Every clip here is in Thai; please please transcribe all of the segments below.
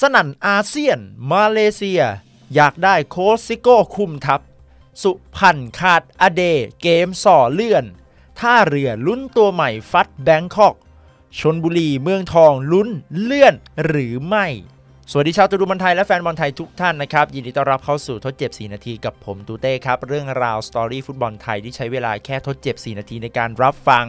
สนั่นอาเซียนมาเลเซีย อยากได้โค้ชซิโก้คุมทัพ สุพันขาดอเดเกมส่อเลื่อนท่าเรือลุ้นตัวใหม่ฟัดแบงคอกชนบุรีเมืองทองลุ้นเลื่อนหรือไม่สวัสดีชาวตูดูบอลไทยและแฟนบอลไทยทุกท่านนะครับ ยินดีต้อนรับเข้าสู่ทดเจ็บ 4 นาทีกับผมตูเต้ครับ เรื่องราวสตอรี่ฟุตบอลไทยที่ใช้เวลาแค่ทดเจ็บ 4 นาทีในการรับฟัง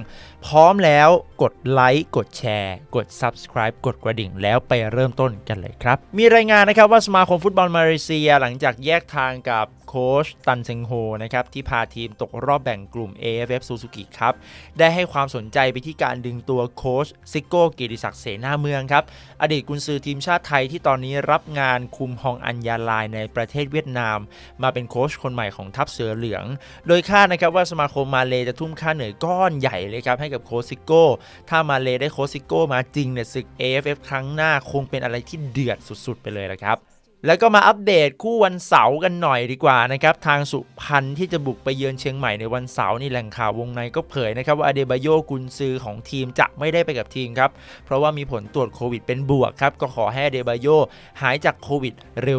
พร้อมแล้วกดไลค์กดแชร์ กด Subscribe กดกระดิ่งแล้วไปเริ่มต้นกันเลยครับ มีรายงานนะครับว่าสมาคมฟุตบอลมาเลเซียหลังจากแยกทางกับโค้ชตันเซงโฮนะครับที่พาทีมตกรอบแบ่งกลุ่ม AFF Suzuki ครับได้ให้ความสนใจไปที่การดึงตัวโค้ชซิโก้กิติศักดิ์เสนาเมืองครับอดีตกุนซือทีมชาติไทยที่ตออนนี้รับงานคุมฮองอัญญาลายในประเทศเวียดนาม มาเป็นโค้ชคนใหม่ของทัพเสือเหลือง โดยคาดนะครับว่าสมาคมมาเลจะทุ่มค่าเหนื่อยก้อนใหญ่เลยครับ ให้กับโคชซิโก้ ถ้ามาเลได้โคชซิโก้มาจริง เนี่ยศึก AFF ครั้งหน้าคงเป็นอะไรที่เดือดสุดๆไปเลยนะครับแล้วก็มาอัปเดตคู่วันเสาร์กันหน่อยดีกว่านะครับทางสุพรรณที่จะบุกไปเยือนเชียงใหม่ในวันเสาร์นี่แหล่งข่าววงในก็เผยนะครับว่าอเดบายโยกุนซือของทีมจะไม่ได้ไปกับทีมครับเพราะว่ามีผลตรวจโควิดเป็นบวกครับก็ขอให้อเดบายโยหายจากโควิด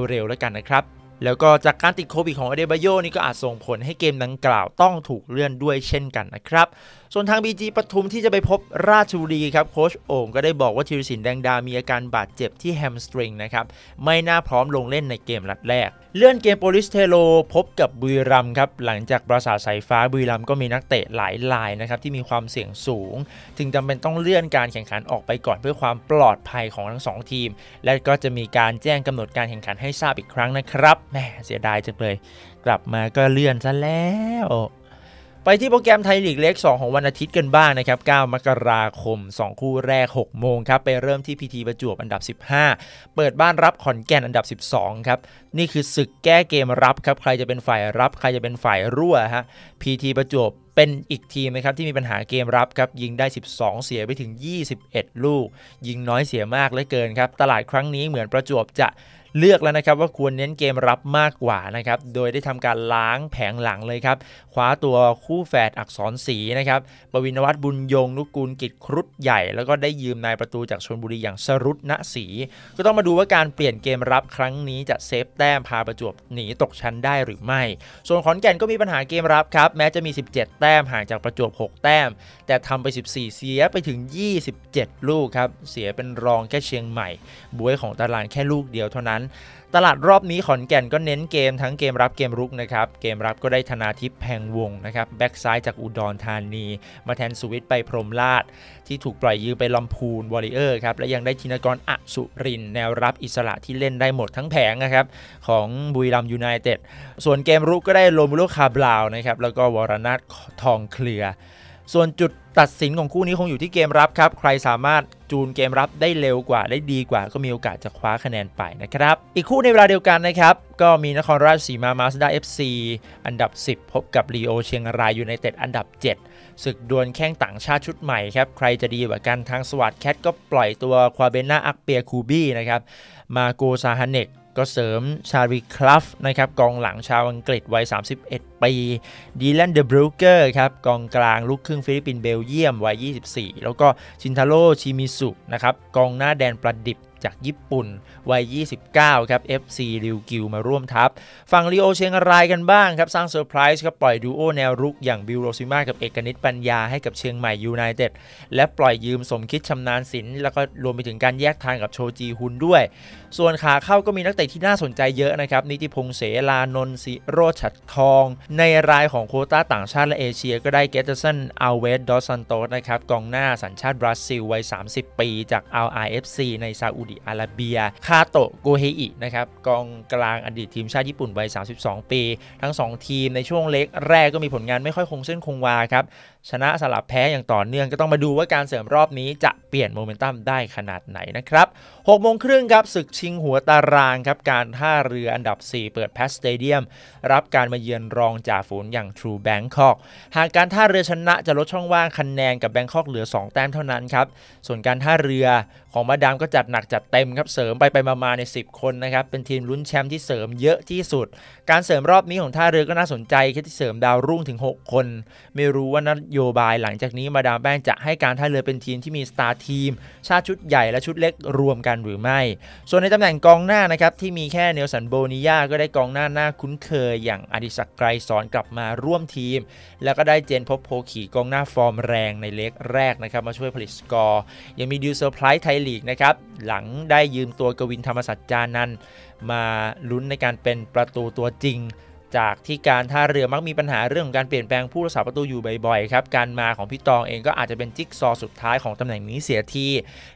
เร็วๆแล้วกันนะครับแล้วก็จากการติดโควิดของอเดบายโยนี่ก็อาจส่งผลให้เกมดังกล่าวต้องถูกเลื่อนด้วยเช่นกันนะครับส่วนทางบีจีปทุมที่จะไปพบราชบุรีครับโค้ชโอ่งก็ได้บอกว่าธีรศิลป์แดงดา มีอาการบาดเจ็บที่แฮมสตริงนะครับไม่น่าพร้อมลงเล่นในเกมนัดแรก เลื่อนเกมโปลิสเทโลพบกับบุรีรัมครับหลังจากปราสาทสายฟ้าบุรีรัมก็มีนักเตะหลายรายนะครับที่มีความเสี่ยงสูงถึงจำเป็นต้องเลื่อนการแข่งขันออกไปก่อนเพื่อความปลอดภัยของทั้ง 2 ทีม และก็จะมีการแจ้งกำหนดการแข่งขันให้ทราบอีกครั้งนะครับแหมเสียดายจังเลยกลับมาก็เลื่อนซะแล้วไปที่โปรแกรมไทยลีกเล็ก 2 ของวันอาทิตย์กันบ้างนะครับ9มกราคม 2 คู่แรก 6 โมงครับไปเริ่มที่พีทีประจวบอันดับ 15 เปิดบ้านรับขอนแก่นอันดับ 12ครับ นี่คือศึกแก้เกมรับครับ ใครจะเป็นฝ่ายรับ ใครจะเป็นฝ่ายรั่วฮะ พีทีประจวบเป็นอีกทีมนะครับที่มีปัญหาเกมรับครับยิงได้ 12 เสียไปถึง 21 ลูก ยิงน้อยเสียมากเหลือเกินครับตลาดครั้งนี้เหมือนประจวบจะเลือกแล้วนะครับว่าควรเน้นเกมรับมากกว่านะครับโดยได้ทำการล้างแผงหลังเลยครับคว้าตัวคู่แฝดอักษรสีนะครับปวินวัฒน์บุญยงนุกูลกิจครุฑใหญ่แล้วก็ได้ยืมนายประตูจากชนบุรีอย่างสรุตณศรีก็ต้องมาดูว่าการเปลี่ยนเกมรับครั้งนี้จะเซฟแต้มพาประจวบหนีตกชั้นได้หรือไม่ส่วนขอนแก่นก็มีปัญหาเกมรับครับแม้จะมี 17แต้มห่างจากประจวบ 6 แต้ม แต่ทำไป 14 เสียไปถึง 27 ลูกครับ เสียเป็นรองแค่เชียงใหม่บวยของตารางแค่ลูกเดียวเท่านั้นตลาดรอบนี้ขอนแก่นก็เน้นเกมทั้งเกมรับเกมรุกนะครับ เกมรับก็ได้ธนาทิพย์แพงวงนะครับแบ็กซ้ายจากอุดรธานี มาแทนสุวิทไปพรมลาดที่ถูกปล่อยยืมไปลำพูนวอริเออร์ครับและยังได้ทินกรอสุรินแนวรับอิสระที่เล่นได้หมดทั้งแผงนะครับของบุรีรัมยูไนเต็ดส่วนเกมรุกก็ได้โรมูโลคาบลาวนะครับแล้วก็วรนาททองเคลือส่วนจุดตัดสินของคู่นี้คงอยู่ที่เกมรับครับ ใครสามารถจูนเกมรับได้เร็วกว่า ได้ดีกว่า ก็มีโอกาสจะคว้าคะแนนไปนะครับ อีกคู่ในเวลาเดียวกันนะครับ ก็มีนครราชสีมามาสด้าเอฟซีอันดับ 10 พบกับลีโอเชียงรายอยู่ในเต็ดอันดับ7ศึกดวลแข้งต่างชาติชุดใหม่ครับ ใครจะดีกว่ากันทางสวัสดแคทก็ปล่อยตัวควาเบน่าอักเปียคูบี้นะครับมาโกซาฮนเนกก็เสริมชาริคลัฟนะครับกองหลังชาวอังกฤษวัย31ปีดีแลนเดอะบรูเกอร์ครับกองกลางลูกครึ่งฟิลิปปินส์เบลเยียมวัย24 แล้วก็ชินทาโร่ชิมิสุนะครับกองหน้าแดนประดิบจากญี่ปุ่นวัย 29 ครับ FC ริวกิว มาร่วมทัพฝั่งลีโอเชียงรายกันบ้างครับ สร้างเซอร์ไพรส์ครับปล่อยดูโอแนวรุกอย่างบิวโรซิมากับเอกนิตปัญญาให้กับเชียงใหม่ยูไนเต็ดและปล่อยยืมสมคิดชำนาญศิลป์แล้วก็รวมไปถึงการแยกทางกับโชจีฮุนด้วย ส่วนขาเข้าก็มีนักเตะที่น่าสนใจเยอะนะครับ นิติพงษ์เสลานนสิโรชัดทองในรายของโคต้าต่างชาติและเอเชียก็ได้เกตเตอร์สันอาเวสดอสซันโตสนะครับกองหน้าสัญชาติบราซิลวัย 30 ปี จากออารเฟซีในซาอุดิิอาราเบีย คาโตโกเฮอิ นะครับ กองกลางอดีตทีมชาติญี่ปุ่นวัย32 ปี ทั้ง 2 ทีมในช่วงเล็กแรกก็มีผลงานไม่ค่อยคงเส้นคงวาครับ ชนะสลับแพ้อย่างต่อเนื่องก็ต้องมาดูว่าการเสริมรอบนี้จะปลี่ยนโมเมนตัมได้ขนาดไหนนะครับ 6 โมงครึ่งครับ ศึกชิงหัวตารางครับ การท่าเรืออันดับ 4 เปิดแพสสเตเดียมรับการมาเยือนรองจ่าฝูนอย่างทรูแบงคอก หากการท่าเรือชนะจะลดช่องว่างคะแนนกับแบงคอก เหลือ 2 แต้มเท่านั้นครับ ส่วนการท่าเรือของมาดามก็จัดหนักจัดเต็มครับ เสริมไปไปมาใน 10 คนนะครับเป็นทีมลุ้นแชมป์ที่เสริมเยอะที่สุด การเสริมรอบนี้ของท่าเรือก็น่าสนใจแค่ที่เสริมดาวรุ่งถึง 6 คน ไม่รู้ว่านโยบายหลังจากนี้มาดามแป้งจะให้การท่าเรือเป็นทีมที่มีสตาร์ทีมชาติชุดใหญ่และชุดเล็กรวมกันหรือไม่ ส่วนในตำแหน่งกองหน้านะครับที่มีแค่เนลสันโบนิยาก็ได้กองหน้าหน้าคุ้นเคยอย่างอดิศักไกรสอนกลับมาร่วมทีม แล้วก็ได้เจนพบโพขีกองหน้าฟอร์มแรงในเล็กแรกนะครับมาช่วยผลิตสกอร์ ยังมีดิวเซอร์ไพรส์ไทยลีกนะครับหลังได้ยืมตัวกวินธรรมสัจจานันมาลุ้นในการเป็นประตูตัวจริงจากที่การท่าเรือมักมีปัญหาเรื่องของการเปลี่ยนแปลงผู้รักษาประตูอยู่บ่อยๆครับ การมาของพี่ตองเองก็อาจจะเป็นจิ๊กซอสุดท้ายของตำแหน่งนี้เสียที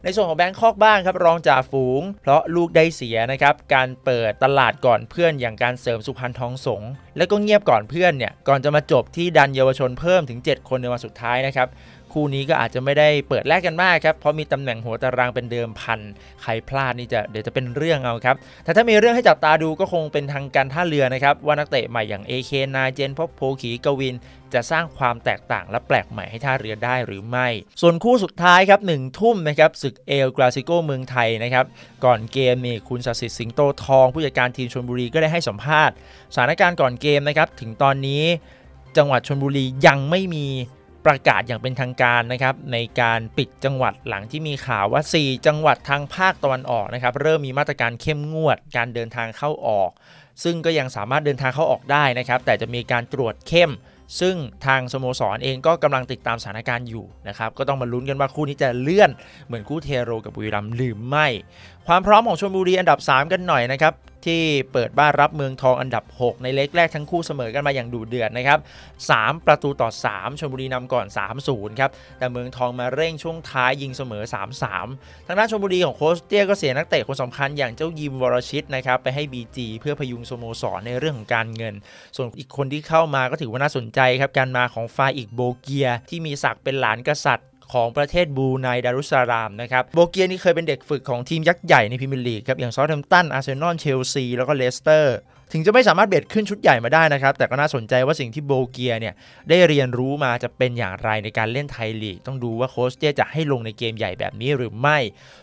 ในส่วนของแบงคอกบ้างครับ รองจ่าฝูง เพราะลูกได้เสียนะครับ การเปิดตลาดก่อนเพื่อนอย่างการเสริมสุพรรณทองสงแล้วก็เงียบก่อนเพื่อนเนี่ย ก่อนจะมาจบที่ดันเยาวชนเพิ่มถึง 7 คนในวันสุดท้ายนะครับ คู่นี้ก็อาจจะไม่ได้เปิดแลกกันมากครับ เพราะมีตำแหน่งหัวตารางเป็นเดิมพัน ใครพลาดนี่จะเดี๋ยวจะเป็นเรื่องเอาครับ แต่ถ้ามีเรื่องให้จับตาดูก็คงเป็นทางการท่าเรือนะครับ ว่านักเตะใหม่อย่างเอเคนายเจน พบโพขีกวินจะสร้างความแตกต่างและแปลกใหม่ให้ท่าเรือได้หรือไม่ ส่วนคู่สุดท้ายครับหนึ่งทุ่มนะครับศึกเอลกราซิโกเมืองไทยนะครับก่อนเกม มีคุณศัิสิสิงโตทอง ผู้จัดการทีมชนบุรีก็ได้ให้สัมภาษณ์สถานการณ์ก่อนเกมนะครับถึงตอนนี้จังหวัดชนบุรียังไม่มีประกาศอย่างเป็นทางการนะครับในการปิดจังหวัดหลังที่มีข่าวว่า4จังหวัดทางภาคตะวันออกนะครับเริ่มมีมาตรการเข้มงวด การเดินทางเข้าออก ซึ่งก็ยังสามารถเดินทางเข้าออกได้นะครับแต่จะมีการตรวจเข้มซึ่งทางสโมสรเองก็กำลังติดตามสถานการณ์อยู่นะครับ ก็ต้องมาลุ้นกันว่าคู่นี้จะเลื่อน เหมือนคู่เทโรกับบุรีรัมย์หรือไม่ ความพร้อมของชลบุรีอันดับ 3 กันหน่อยนะครับที่เปิดบ้านรับเมืองทองอันดับ 6 ในเล็กแรกทั้งคู่เสมอกันมาอย่างดุเดือดนะครับ3ประตูต่อ 3ชลบุรีนำก่อน 3-0 ครับ แต่เมืองทองมาเร่งช่วงท้ายยิงเสมอ 3-3ทางด้านชลบุรีของโคสเตียก็เสียนักเตะคนสำคัญอย่างเจ้ายิมวรชิตนะครับไปให้ BG เพื่อพยุงสโมสรในเรื่องของการเงิน ส่วนอีกคนที่เข้ามาก็ถือว่าน่าสนใจครับการมาของฟาอิกโบเกีย ที่มีศักเป็นหลานกษัตริย์ของประเทศบูไนดารุสารามนะครับโบเกีย นี่เคยเป็นเด็กฝึกของทีมยักษ์ใหญ่ในพรีเมียร์ลีกครับ อย่างซอร์เทมตันอาร์เซนอลเชลซีแล้วก็เลสเตอร์ถึงจะไม่สามารถเบียดขึ้นชุดใหญ่มาได้นะครับแต่ก็น่าสนใจว่าสิ่งที่โบเกียเนี่ยได้เรียนรู้มาจะเป็นอย่างไรในการเล่นไทยลีก ต้องดูว่าโค้ชเจจะให้ลงในเกมใหญ่แบบนี้หรือไม่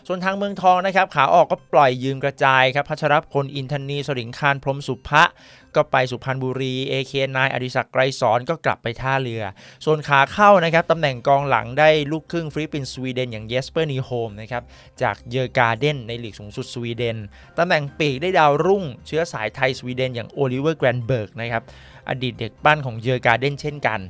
ส่วนทางเมืองทองนะครับขาออกก็ปล่อยยืมกระจายครับพัชรพลอินทนีสริงคารพรมสุภะก็ไปสุพรรณบุรีเอเคนายอดิศักดิ์ไกรสอนก็กลับไปท่าเรือ ส่วนขาเข้านะครับตำแหน่งกองหลังได้ลูกครึ่งฟิลิปปินส์สวีเดนอย่างเยสเปอร์นีโฮมนะครับจากเยอร์การ์เดนในหลีกสูงสุดสวีเดน ตำแหน่งปีกได้ดาวรุ่งเชื้อสายไทยสวีเดนอย่างโอลิเวอร์แกรนเบิร์กนะครับอดีตเด็กปั้นของเยอร์การ์เดนเช่นกัน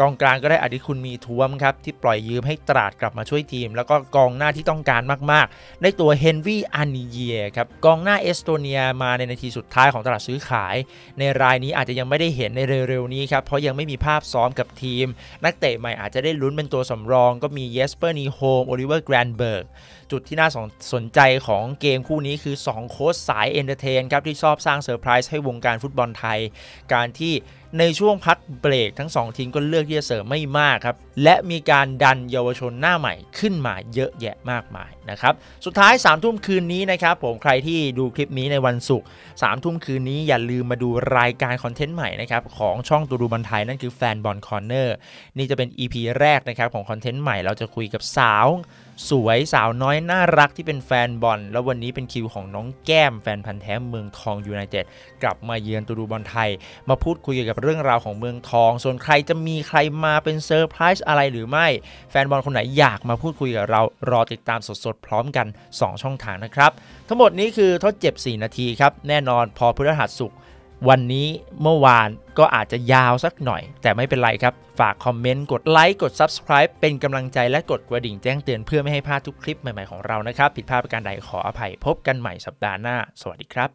กองกลางก็ได้อดิคุณมีท้วมครับที่ปล่อยยืมให้ตราดกลับมาช่วยทีม แล้วก็กองหน้าที่ต้องการมากๆได้ตัวเฮนวี่อานิเยครับกองหน้าเอสโตเนียมาในนาทีสุดท้ายของตลาดซื้อขาย ในรายนี้อาจจะยังไม่ได้เห็นในเร็วๆ นี้ครับเพราะยังไม่มีภาพซ้อมกับทีม นักเตะใหม่อาจจะได้ลุ้นเป็นตัวสำรอง ก็มีเยสเปอร์นีโฮมโอลิเวอร์แกรนเบิร์กจุดที่น่าสนใจของเกมคู่นี้คือ2โค้ชสายเอนเตอร์เทนครับที่ชอบสร้างเซอร์ไพรส์ให้วงการฟุตบอลไทยการที่ในช่วงพักเบรกทั้ง 2ทีมก็เลือกที่จะเสริมไม่มากครับและมีการดันเยาวชนหน้าใหม่ขึ้นมาเยอะแยะมากมายนะครับสุดท้าย3ามทุ่มคืนนี้นะครับผมใครที่ดูคลิปนี้ในวันศุกร์สามทุ่มคืนนี้อย่าลืมมาดูรายการคอนเทนต์ใหม่นะครับของช่องตูดูบอลไทยนั่นคือแฟนบอลคอร์เนอร์นี่จะเป็น EP แรกนะครับของคอนเทนต์ใหม่เราจะคุยกับสาวสวยสาวน้อยน่ารักที่เป็นแฟนบอล แล้ววันนี้เป็นคิวของน้องแก้ม แฟนพันธ์แท้เมืองทองยูไนเต็ดกลับมาเยือนตูดูบอลไทย มาพูดคุยกกับเรื่องราวของเมืองทอง ส่วนใครจะมีใครมาเป็นเซอร์ไพรส์อะไรหรือไม่ แฟนบอลคนไหนอยากมาพูดคุยกับเรารอติดตามสดๆพร้อมกัน 2 ช่องทางนะครับทั้งหมดนี้คือทดเจ็บ4นาทีครับแน่นอนพอพฤหัสสุขวันนี้เมื่อวานก็อาจจะยาวสักหน่อยแต่ไม่เป็นไรครับฝากคอมเมนต์ กดไลค์ กด Subscribe เป็นกำลังใจและกดกระดิ่งแจ้งเตือนเพื่อไม่ให้พลาดทุกคลิปใหม่ๆของเรานะครับ ผิดพลาดประการใดขออภัยพบกันใหม่สัปดาห์หน้า สวัสดีครับ